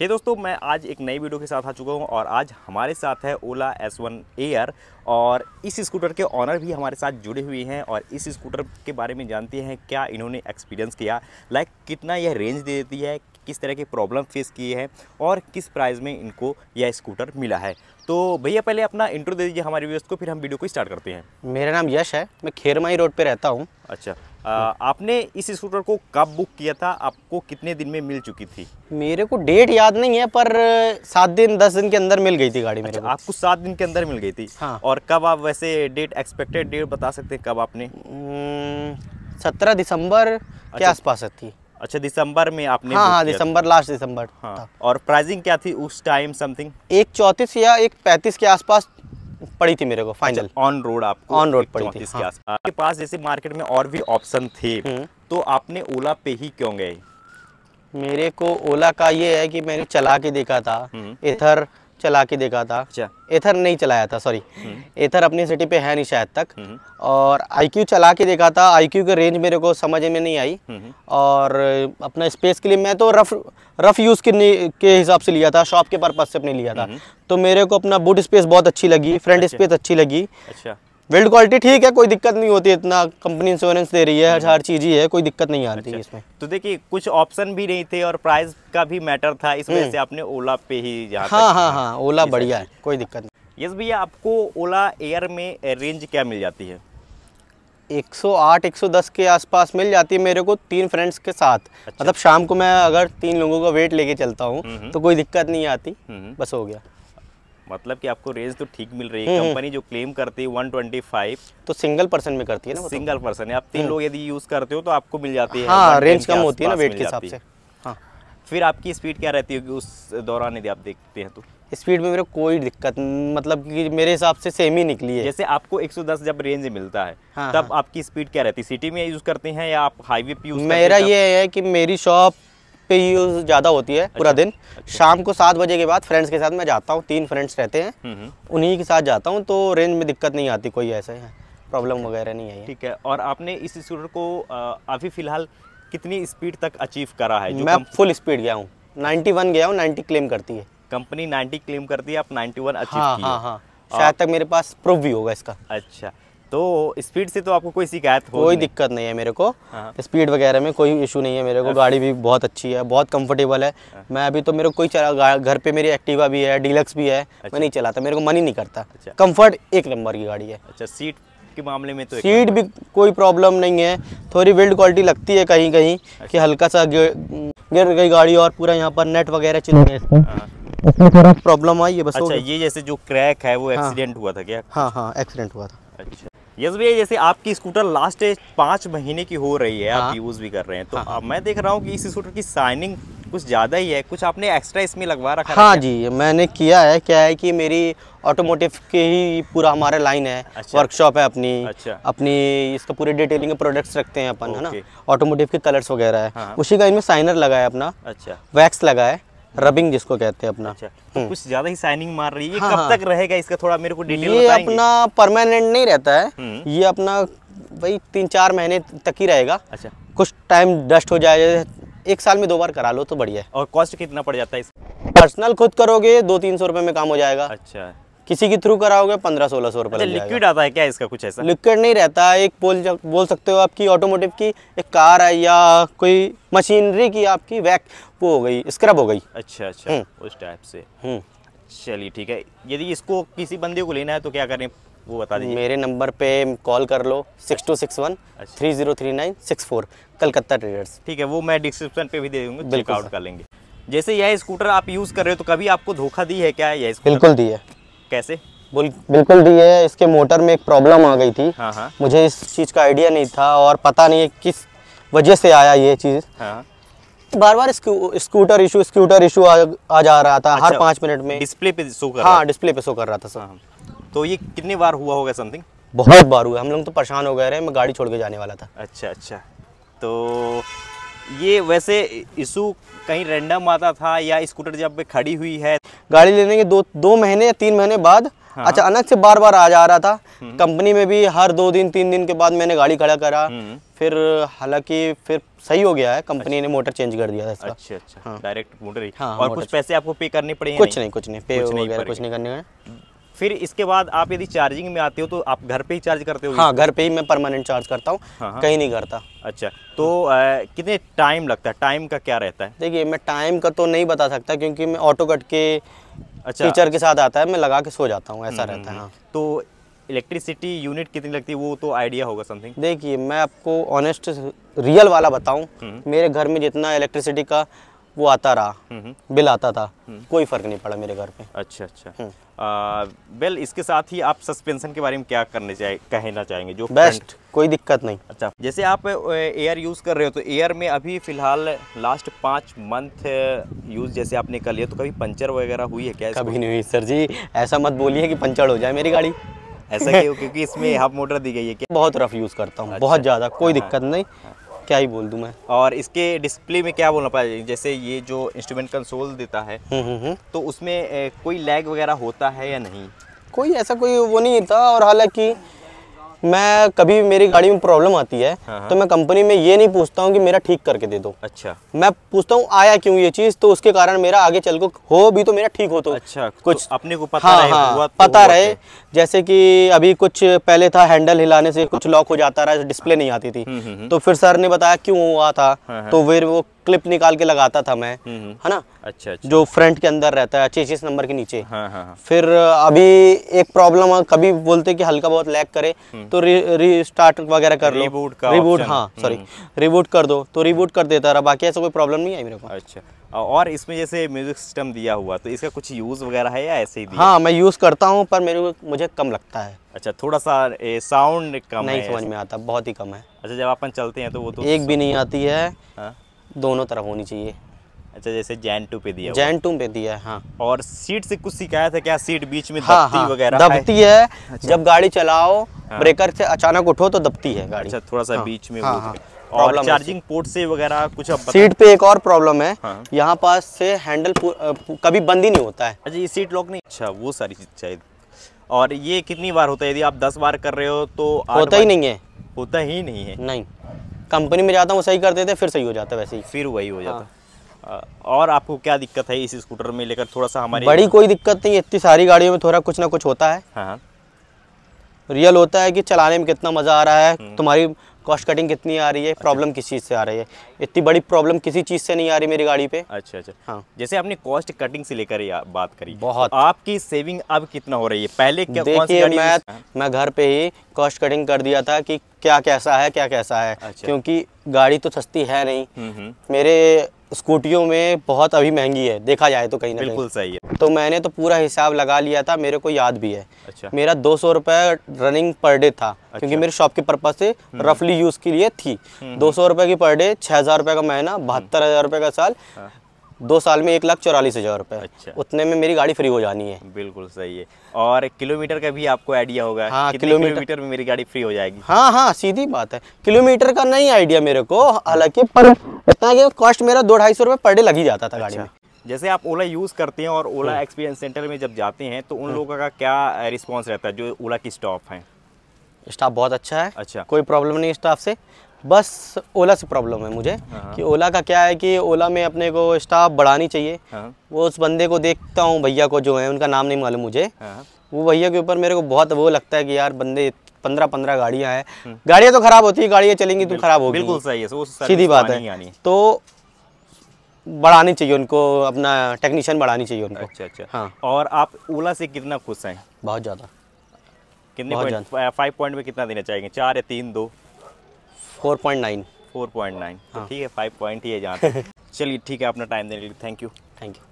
हे दोस्तों मैं आज एक नई वीडियो के साथ आ चुका हूँ और आज हमारे साथ है ओला एस वन एयर और इस स्कूटर के ऑनर भी हमारे साथ जुड़े हुए हैं और इस स्कूटर के बारे में जानते हैं क्या इन्होंने एक्सपीरियंस किया लाइक कितना यह रेंज दे देती है किस तरह की प्रॉब्लम फेस की है और किस प्राइस में इनको यह स्कूटर मिला है तो भैया पहले अपना इंट्रो दे दीजिए हमारे व्यवस्था को फिर हम वीडियो को स्टार्ट करते हैं मेरा नाम यश है मैं खेरमाई रोड पर रहता हूँ अच्छा आ, आपने इस स्कूटर को कब बुक किया था आपको कितने दिन में मिल चुकी थी मेरे को डेट याद नहीं है पर सात दिन दस दिन के अंदर मिल गई थी गाड़ी अच्छा, मेरे अच्छा, को आपको सात दिन के अंदर मिल गई थी हाँ और कब आप वैसे डेट एक्सपेक्टेड डेट बता सकते हैं कब आपने हम्म, सत्रह दिसंबर अच्छा, के आसपास थी अच्छा दिसंबर में आपने हाँ हाँ दिसंबर लास्ट दिसंबर हाँ और प्राइसिंग क्या थी उस टाइम समथिंग एक चौतीस या एक पैंतीस के आसपास पड़ी थी मेरे को फाइनल ऑन रोड आपको ऑन रोड पड़ी थी हाँ। आपके पास जैसे मार्केट में और भी ऑप्शन थे हम्म। तो आपने ओला पे ही क्यों गए मेरे को ओला का ये है कि मैंने चला के देखा था हम्म। इधर चला के देखा था अच्छा। एथर नहीं चलाया था सॉरी हम्म। एथर अपनी सिटी पे है नहीं शायद तक हम्म। और आईक्यू चला के देखा था आईक्यू के रेंज मेरे को समझ में नहीं आई हम्म। और अपना स्पेस के लिए मैं तो रफ रफ यूज़ के के हिसाब से लिया था शॉप के पर्पज़ से अपने लिया था तो मेरे को अपना बूट स्पेस बहुत अच्छी लगी फ्रंट अच्छा। स्पेस अच्छी लगी अच्छा बिल्ड क्वालिटी ठीक है कोई दिक्कत नहीं होती इतना कंपनी इंश्योरेंस दे रही है हम्म। हर चीज़ ही है कोई दिक्कत नहीं आ रही है इसमें तो देखिए कुछ ऑप्शन भी नहीं थे और प्राइस का भी मैटर था इस वजह से हम्म। आपने ओला पे ही हाँ हाँ हाँ ओला बढ़िया है कोई दिक्कत नहीं यस भैया आपको ओला एयर में रेंज क्या मिल जाती है 108 110 के आसपास मिल जाती है मेरे को तीन फ्रेंड्स के साथ अच्छा। मतलब शाम को मैं अगर तीन लोगों का वेट लेके चलता हूँ हम्म, तो कोई दिक्कत नहीं आती बस हो गया मतलब कि आपको रेंज तो ठीक मिल रही है कंपनी हम्म। जो क्लेम करती है 125 तो सिंगल पर्सन में करती है ना सिंगल पर्सन तो? है आप तीन हम्म। लोग यदि यूज करते हो तो आपको मिल जाती है हाँ, रेंज कम होती है ना वेट के हिसाब से हाँ फिर आपकी स्पीड क्या रहती होगी उस दौरान यदि आप देखते हैं तो स्पीड में मेरे कोई दिक्कत मतलब कि मेरे हिसाब से सेम ही निकली है जैसे आपको 110 जब रेंज मिलता है हाँ, तब हाँ। आपकी स्पीड क्या रहती है सिटी में यूज करते हैं या आप हाईवे पे यूज मेरा ये है कि मेरी शॉप की यूज़ ज़्यादा होती है अच्छा, पूरा दिन अच्छा। शाम को सात बजे के बाद फ्रेंड्स के साथ मैं जाता हूँ तीन फ्रेंड्स रहते हैं हम्म, हम्म। उन्हीं के साथ जाता हूँ तो रेंज में दिक्कत नहीं आती कोई ऐसे प्रॉब्लम वगैरह नहीं आई ठीक है और आपने इस स्कूटर को अभी फ़िलहाल कितनी स्पीड तक अचीव करा है मैं फुल स्पीड गया हूँ नाइन्टी गया हूँ नाइन्टी क्लेम करती है कंपनी नाइन्टी क्लेम करती है आप 91 अचीव हाँ, हाँ, हाँ, हाँ। शायद तक मेरे पास प्रूफ भी होगा इसका अच्छा तो स्पीड से तो आपको कोई शिकायत हो कोई दिक्कत नहीं है मेरे को हाँ। स्पीड वगैरह में कोई इशू नहीं है मेरे को हाँ। गाड़ी भी बहुत अच्छी है बहुत कंफर्टेबल है हाँ। मैं अभी तो मेरे को कोई चला घर पे मेरी एक्टिवा भी है डिलक्स भी है अच्छा। मैं नहीं चलाता मेरे को मन ही नहीं करता अच्छा। कंफर्ट एक नंबर की गाड़ी है अच्छा सीट के मामले में तो सीट भी कोई प्रॉब्लम नहीं है थोड़ी बिल्ड क्वालिटी लगती है कहीं कहीं कि अच्छा। हल्का सा गिर गई गाड़ी और पूरा यहाँ पर नेट वगैरह चल गया उसमें थोड़ा प्रॉब्लम आई है बस अच्छा ये जैसे जो क्रैक है वो एक्सीडेंट हुआ था क्या हाँ हाँ एक्सीडेंट हुआ था अच्छा यस भैया जैसे आपकी स्कूटर लास्ट पाँच महीने की हो रही है हाँ। आप यूज़ भी कर रहे हैं तो हाँ।, हाँ। मैं देख रहा हूँ कि इस स्कूटर की साइनिंग कुछ ज़्यादा ही है कुछ आपने एक्स्ट्रा इसमें लगवा रखा हाँ जी मैंने किया है क्या है कि मेरी ऑटोमोटिव के ही पूरा हमारा लाइन है अच्छा। वर्कशॉप है अपनी अच्छा। अपनी इसका पूरे डिटेलिंग प्रोडक्ट्स रखते हैं अपन है ना ऑटोमोटिव के कलर्स वगैरह है हाँ। उसी का इनमें साइनर लगा है अपना अच्छा वैक्स लगा है रबिंग जिसको कहते हैं अपना अच्छा, तो हम्म। कुछ ज्यादा ही साइनिंग मार रही है हाँ, कब हाँ। तक रहेगा इसका थोड़ा मेरे को डिटेल ये अपना परमानेंट नहीं रहता है हम्म। ये अपना भाई तीन चार महीने तक ही रहेगा अच्छा कुछ टाइम डस्ट हो जाए एक साल में दो बार करा लो तो बढ़िया और कॉस्ट कितना पड़ जाता है पर्सनल खुद करोगे दो तीन सौ रुपये में काम हो जाएगा अच्छा किसी के थ्रू कराओगे पंद्रह सोलह सौ रुपये अच्छा, लिक्विड आता है क्या इसका कुछ ऐसा लिक्विड नहीं रहता है एक बोल बोल सकते हो आपकी ऑटोमोटिव की एक कार है या कोई मशीनरी की आपकी वैक वो हो गई स्क्रब हो गई अच्छा अच्छा हम्म। उस टाइप से हम्म। चलिए ठीक है यदि इसको किसी बंदे को लेना है तो क्या करें वो बता दीजिए मेरे नंबर पे कॉल कर लो six two six one three zero three nine six four Calcutta traders ठीक है वो मैं डिस्क्रिप्शन पे भी दे दूंगा आउट कर लेंगे जैसे यह स्कूटर आप यूज़ कर रहे हो तो कभी आपको धोखा दी है क्या यह बिल्कुल दी है कैसे बिल्कुल दी है इसके मोटर में एक प्रॉब्लम आ गई थी हाँ हाँ। मुझे इस चीज़ का आइडिया नहीं था और पता नहीं किस वजह से आया ये चीज़ हाँ। बार बार स्कूटर इशू स्कूटर इशू आ, आ जा रहा था अच्छा, हर पाँच मिनट में डिस्प्ले पे शो कर हाँ डिस्प्ले पे शो कर रहा था सर हाँ, हाँ। तो ये कितनी बार हुआ होगा समथिंग बहुत बार हुआ हम लोग तो परेशान हो गए रहे मैं गाड़ी छोड़ के जाने वाला था अच्छा अच्छा तो ये वैसे इशू कहीं रेंडम आता था या स्कूटर जब खड़ी हुई है गाड़ी लेने के दो दो महीने या तीन महीने बाद हाँ। अनक से बार बार आ जा रहा था हम्म। कंपनी में भी हर दो दिन तीन दिन के बाद मैंने गाड़ी खड़ा करा हम्म। फिर हालांकि फिर सही हो गया है कंपनी अच्छा। ने मोटर चेंज कर दिया था इसका अच्छा अच्छा हाँ। डायरेक्ट मोटर हाँ, हाँ, और कुछ पैसे आपको पे करने पड़े कुछ नहीं कुछ नहीं पे कुछ नहीं करने फिर इसके बाद आप यदि चार्जिंग में आते हो तो आप घर पे ही चार्ज करते हो हाँ घर पे ही मैं परमानेंट चार्ज करता हूँ हाँ, हाँ, कहीं नहीं करता अच्छा तो आ, कितने टाइम लगता है टाइम का क्या रहता है देखिए मैं टाइम का तो नहीं बता सकता क्योंकि मैं ऑटो कट के अच्छा टीचर के साथ आता है मैं लगा के सो जाता हूँ ऐसा हम्म, हम्म, रहता है हम्म। हाँ। तो इलेक्ट्रिसिटी यूनिट कितनी लगती है वो तो आइडिया होगा समथिंग देखिए मैं आपको ऑनेस्ट रियल वाला बताऊँ मेरे घर में जितना इलेक्ट्रिसिटी का वो आता रहा हम्म, हम्म। बिल आता था हम्म। कोई फर्क नहीं पड़ा मेरे घर पे अच्छा अच्छा आ, बेल इसके साथ ही आप सस्पेंशन के बारे में क्या करने चाहे कहना चाहेंगे जो बेस्ट कोई दिक्कत नहीं अच्छा जैसे आप एयर यूज़ कर रहे हो तो एयर में अभी फ़िलहाल लास्ट पाँच मंथ यूज़ जैसे आपने कर लिया तो कभी पंचर वगैरह हुई है क्या कभी नहीं हुई सर जी ऐसा मत बोलिए कि पंचर हो जाए मेरी गाड़ी ऐसा क्यों क्योंकि इसमें हाफ मोटर दी गई है क्या बहुत रफ यूज़ करता हूँ बहुत अच्छा। ज़्यादा कोई हाँ, हाँ। दिक्कत नहीं हाँ। क्या ही बोल दूं मैं और इसके डिस्प्ले में क्या बोलना पाया जैसे ये जो इंस्ट्रूमेंट कंसोल देता है हम्म, हम्म, हम्म। तो उसमें कोई लैग वगैरह होता है या नहीं कोई ऐसा कोई वो नहीं था और हालांकि मैं कभी मेरी गाड़ी में प्रॉब्लम आती है हाँ।, हाँ। तो मैं कंपनी में ये नहीं पूछता हूँ कि मेरा ठीक करके दे दो अच्छा मैं पूछता हूँ आया क्यों ये चीज तो उसके कारण मेरा आगे चल को हो भी तो मेरा ठीक हो तो अच्छा तो कुछ तो अपने को पता हाँ, रहे, हाँ, हुआ तो पता रहे जैसे कि अभी कुछ पहले था हैंडल हिलाने से कुछ लॉक हो जाता रहा डिस्प्ले नहीं आती थी हम्म, हम्म, हम्म। तो फिर सर ने बताया क्यों हुआ था हाँ, हाँ। तो फिर वो क्लिप निकाल के लगाता था मैं हम्म, हम्म। है ना अच्छा, अच्छा जो फ्रंट के अंदर रहता है अच्छे नंबर के नीचे हाँ, हाँ, हाँ। फिर अभी एक प्रॉब्लम कभी बोलते कि हल्का बहुत लैग करे हम्म। तो रिस्टार्ट रि वगैरह कर लो रिबूट का रिबूट हाँ सॉरी रिबूट कर दो तो रिबूट कर देता रहा बाकी ऐसा कोई प्रॉब्लम नहीं आई मेरे को अच्छा और इसमें जैसे म्यूजिक सिस्टम दिया हुआ तो इसका कुछ यूज़ वगैरह है या ऐसे ही हाँ मैं यूज़ करता हूँ पर मेरे को मुझे कम लगता है अच्छा थोड़ा सा ए, साउंड कम नहीं समझ में आता बहुत ही कम है अच्छा जब अपन चलते हैं तो वो तो एक भी नहीं आती है हाँ। दोनों तरफ होनी चाहिए अच्छा जैसे जैन टू पे दिया जैन टू पे दिया है हाँ और सीट से कुछ शिकायत है क्या सीट बीच में हाँ, दबती हाँ, वगैरह दबती है, है। अच्छा। जब गाड़ी चलाओ हाँ। ब्रेकर से अचानक उठो तो दबती है गाड़ी अच्छा थोड़ा सा हाँ, बीच में हाँ, हाँ, और चार्जिंग पोर्ट से वगैरह कुछ अब सीट पे एक और प्रॉब्लम है हाँ। यहाँ पास से हैंडल कभी बंद ही नहीं होता है अच्छा ये सीट लॉक नहीं अच्छा वो सारी चीज चाहिए और ये कितनी बार होता है यदि आप दस बार कर रहे हो तो होता ही नहीं है होता ही नहीं है नहीं कंपनी में जाता हूँ सही कर देते फिर सही हो जाता है वैसे ही फिर वही हो जाता हाँ। और आपको क्या दिक्कत है इस स्कूटर में लेकर थोड़ा सा हमारी बड़ी कोई दिक्कत नहीं इतनी सारी गाड़ियों में थोड़ा कुछ ना कुछ होता है हाँ।, हाँ। रियल होता है कि चलाने में कितना मज़ा आ रहा है हम्म। तुम्हारी कॉस्ट कटिंग कितनी आ रही है अच्छा। प्रॉब्लम किस चीज़ से आ रही है इतनी बड़ी प्रॉब्लम किसी चीज़ से नहीं आ रही मेरी गाड़ी पे अच्छा अच्छा हाँ जैसे आपने कॉस्ट कटिंग से लेकर बात करी तो बहुत तो आपकी सेविंग अब कितना हो रही है पहले क्या देखिए मैं हाँ। मैं घर पे ही कॉस्ट कटिंग कर दिया था कि क्या कैसा है क्या कैसा है अच्छा। क्योंकि गाड़ी तो सस्ती है नहीं हम्म, हम्म। मेरे स्कूटियों में बहुत अभी महंगी है देखा जाए तो कहीं ना बिल्कुल सही है तो मैंने तो पूरा हिसाब लगा लिया था मेरे को याद भी है अच्छा मेरा दो सौ रुपये रनिंग पर डे था अच्छा। क्योंकि मेरे शॉप के पर्पज से रफली हम्म। यूज़ के लिए थी हम्म, दो हम्म। सौ रुपये की पर डे छः हज़ार रुपये का महीना बहत्तर हज़ार रुपये का साल हाँ। दो साल में एक लाख चौरालीस हज़ार रुपए अच्छा उतने में मेरी गाड़ी फ्री हो जानी है बिल्कुल सही है और किलोमीटर का भी आपको आइडिया होगा हाँ किलोमीटर किलो में मेरी गाड़ी फ्री हो जाएगी हाँ हाँ सीधी बात है किलोमीटर का नहीं आइडिया मेरे को हालांकि पर इतना कॉस्ट मेरा दो ढाई सौ रुपए पर डे लग ही जाता था गाड़ी अच्छा। में जैसे आप ओला यूज़ करते हैं और ओला एक्सपीरियंस हम्म। सेंटर में जब जाते हैं तो उन हम्म। लोगों का क्या रिस्पॉन्स रहता है जो ओला की स्टॉप है स्टाफ बहुत अच्छा है अच्छा कोई प्रॉब्लम नहीं स्टाफ से बस ओला से प्रॉब्लम है मुझे हाँ, हाँ। कि ओला का क्या है कि ओला में अपने को स्टाफ बढ़ानी चाहिए हाँ, वो उस बंदे को देखता हूँ भैया को जो है उनका नाम नहीं मालूम मुझे वो भैया के ऊपर मेरे को बहुत वो लगता है कि यार बंदे पंद्रह पंद्रह गाड़ियाँ हैं हम्म। गाड़ियाँ तो खराब होती है गाड़ियाँ चलेंगी तो खराब होगी बिल्कुल सही है सीधी बात है तो बढ़ानी चाहिए उनको अपना टेक्नीशियन बढ़ानी चाहिए उनको अच्छा अच्छा हाँ और आप ओला से कितना खुश हैं बहुत ज़्यादा कितने फाइव पॉइंट में कितना देना चाहेंगे चार या तीन दो four point nine four point nine तो हाँ। ठीक है फाइव पॉइंट ही है जहाँ चलिए ठीक है अपना टाइम देने के लिए थैंक यू थैंक यू